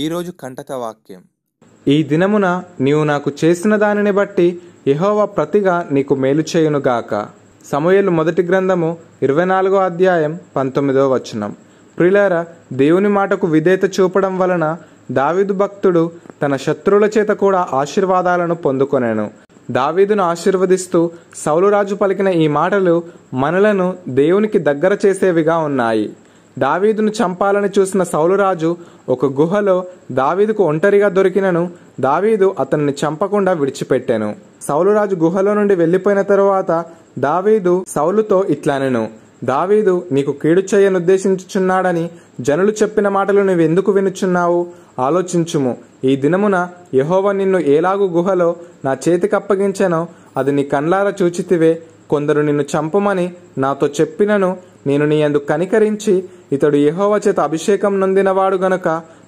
ఈరోజు కంటక వాక్యం ఈ దినమున నీవు నాకు చేసిన దానిని బట్టి యహోవ ప్రతిగా నీకు మేలు చేయునుగాక సమయలు మొదటి గ్రంథము ఇరవై నాలుగో అధ్యాయం పంతొమ్మిదో వచనం ప్రిలేర దేవుని మాటకు విధేత చూపడం వలన దావీదు భక్తుడు తన శత్రువుల చేత కూడా ఆశీర్వాదాలను పొందుకొనేను దావీదును ఆశీర్వదిస్తూ సౌలురాజు పలికిన ఈ మాటలు మనలను దేవునికి దగ్గర చేసేవిగా ఉన్నాయి దావీదును చంపాలని చూసిన సౌలురాజు ఒక గుహలో దావీదుకు ఒంటరిగా దొరికినను దావీదు అతనిని చంపకుండా విడిచిపెట్టాను సౌలురాజు గుహలో నుండి వెళ్లిపోయిన తరువాత దావీదు సౌలుతో ఇట్లానెను దావీదు నీకు కీడు చేయనుద్దేశించుచున్నాడని జనులు చెప్పిన మాటలు నువ్వెందుకు వినుచున్నావు ఆలోచించుము ఈ దినమున యహోవ నిన్ను ఏలాగు గుహలో నా చేతి అప్పగించానో అది నీ కండ్లారా చూచితివే కొందరు నిన్ను చంపమని నాతో చెప్పినను నేను నీ అందుకు కనికరించి ఇతడు యహోవ చేత అభిషేకం నొందినవాడు గనక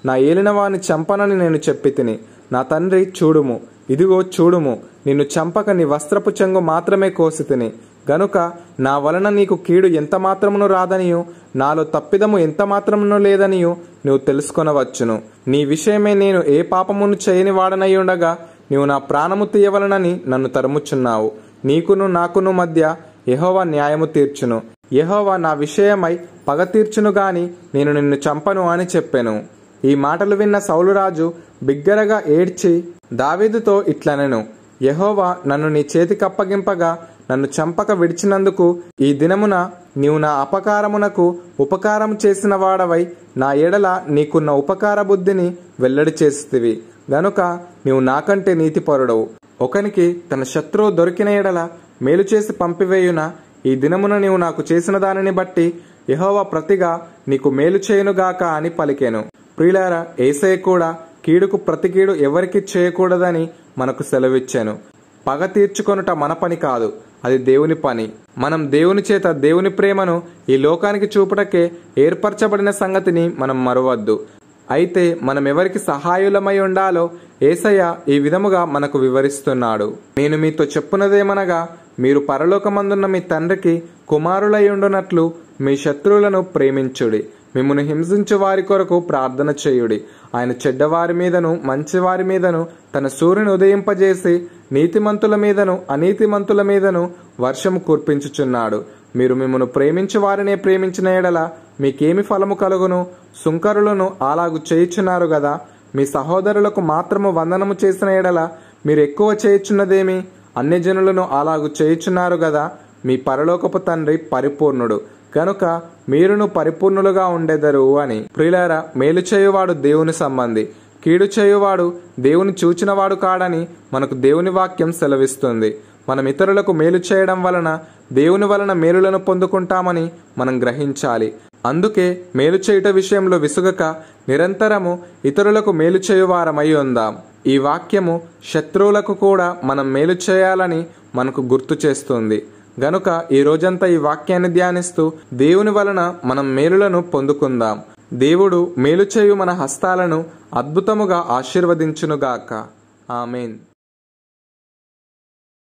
నా ఏలినవాని చంపనని నేను చెప్పి తిని నా తండ్రి చూడుము ఇదిగో చూడుము నిన్ను చంపక నీ వస్త్రపు చెంగు మాత్రమే కోసి తిని గనుక నా వలన నీకు కీడు ఎంత మాత్రమును రాదనియు నాలో తప్పిదము ఎంత మాత్రమును లేదనియు నువ్వు తెలుసుకొనవచ్చును నీ విషయమే నేను ఏ పాపమును చేయని వాడనయ్యుండగా నీవు నా ప్రాణము తీయవలనని నన్ను తరుముచున్నావు నీకును నాకును మధ్య యహోవా న్యాయము తీర్చును యహోవా నా విషయమై పగ గాని నేను నిన్ను చంపను అని చెప్పెను ఈ మాటలు విన్న సౌలురాజు బిగ్గరగా ఏడ్చి దావీదుతో ఇట్లనెను యహోవా నన్ను నీ చేతికప్పగింపగా నన్ను చంపక విడిచినందుకు ఈ దినమున నీవు నా అపకారమునకు ఉపకారం చేసిన వాడవై నా ఎడల నీకున్న ఉపకార బుద్ధిని వెల్లడి చేస్తువి గనుక నీవు నాకంటే నీతిపరుడవు ఒకనికి తన శత్రువు దొరికిన ఎడల మేలు చేసి పంపివేయున ఈ దినమున నీవు నాకు చేసిన దానిని బట్టి యహోవ ప్రతిగా నీకు మేలు చేయనుగాక అని పలికాను ప్రియులార ఏసయ్య కూడా కీడుకు ప్రతికీడు ఎవరికి చేయకూడదని మనకు సెలవిచ్చాను పగ తీర్చుకొనుట మన పని కాదు అది దేవుని పని మనం దేవుని చేత దేవుని ప్రేమను ఈ లోకానికి చూపుటకే ఏర్పరచబడిన సంగతిని మనం మరవద్దు అయితే మనం ఎవరికి సహాయులమై ఉండాలో ఏసయ్య ఈ విధముగా మనకు వివరిస్తున్నాడు నేను మీతో చెప్పున్నదేమనగా మీరు పరలోకమందున్న మీ తండ్రికి కుమారులై ఉండునట్లు మీ శత్రువులను ప్రేమించుడి మిమ్మను హింసించే వారి కొరకు ప్రార్థన చేయుడి ఆయన చెడ్డవారి మీదను మంచివారి మీదను తన సూర్యుని ఉదయింపజేసి నీతిమంతుల మీదను అనీతిమంతుల మీదను వర్షం కుర్పించుచున్నాడు మీరు మిమ్మను ప్రేమించు వారినే ప్రేమించిన ఎడల మీకేమి ఫలము కలుగును సుంకరులను అలాగు చేయుచున్నారు కదా మీ సహోదరులకు మాత్రము వందనము చేసిన ఎడల మీరు ఎక్కువ చేయుచున్నదేమి అన్ని జనులను అలాగు చేయుచున్నారు గదా మీ పరలోకపు తండ్రి పరిపూర్ణుడు కనుక మీరును పరిపూర్ణులుగా ఉండెదరు అని ప్రిలారా మేలు చేయువాడు దేవుని సంబంధి కీడు చేయువాడు దేవుని చూచినవాడు కాడని మనకు దేవుని వాక్యం సెలవిస్తుంది మనం ఇతరులకు మేలు చేయడం వలన దేవుని వలన మేలులను పొందుకుంటామని మనం గ్రహించాలి అందుకే మేలు చేయుట విషయంలో విసుగక నిరంతరము ఇతరులకు మేలు చేయువారమై ఉందాం ఈ వాక్యము శత్రువులకు కూడా మనం మేలు చేయాలని మనకు గుర్తు చేస్తుంది గనుక ఈ రోజంతా ఈ వాక్యాన్ని ధ్యానిస్తూ దేవుని వలన మనం మేలులను పొందుకుందాం దేవుడు మేలు చేయు మన హస్తాలను అద్భుతముగా ఆశీర్వదించునుగాక ఆమెన్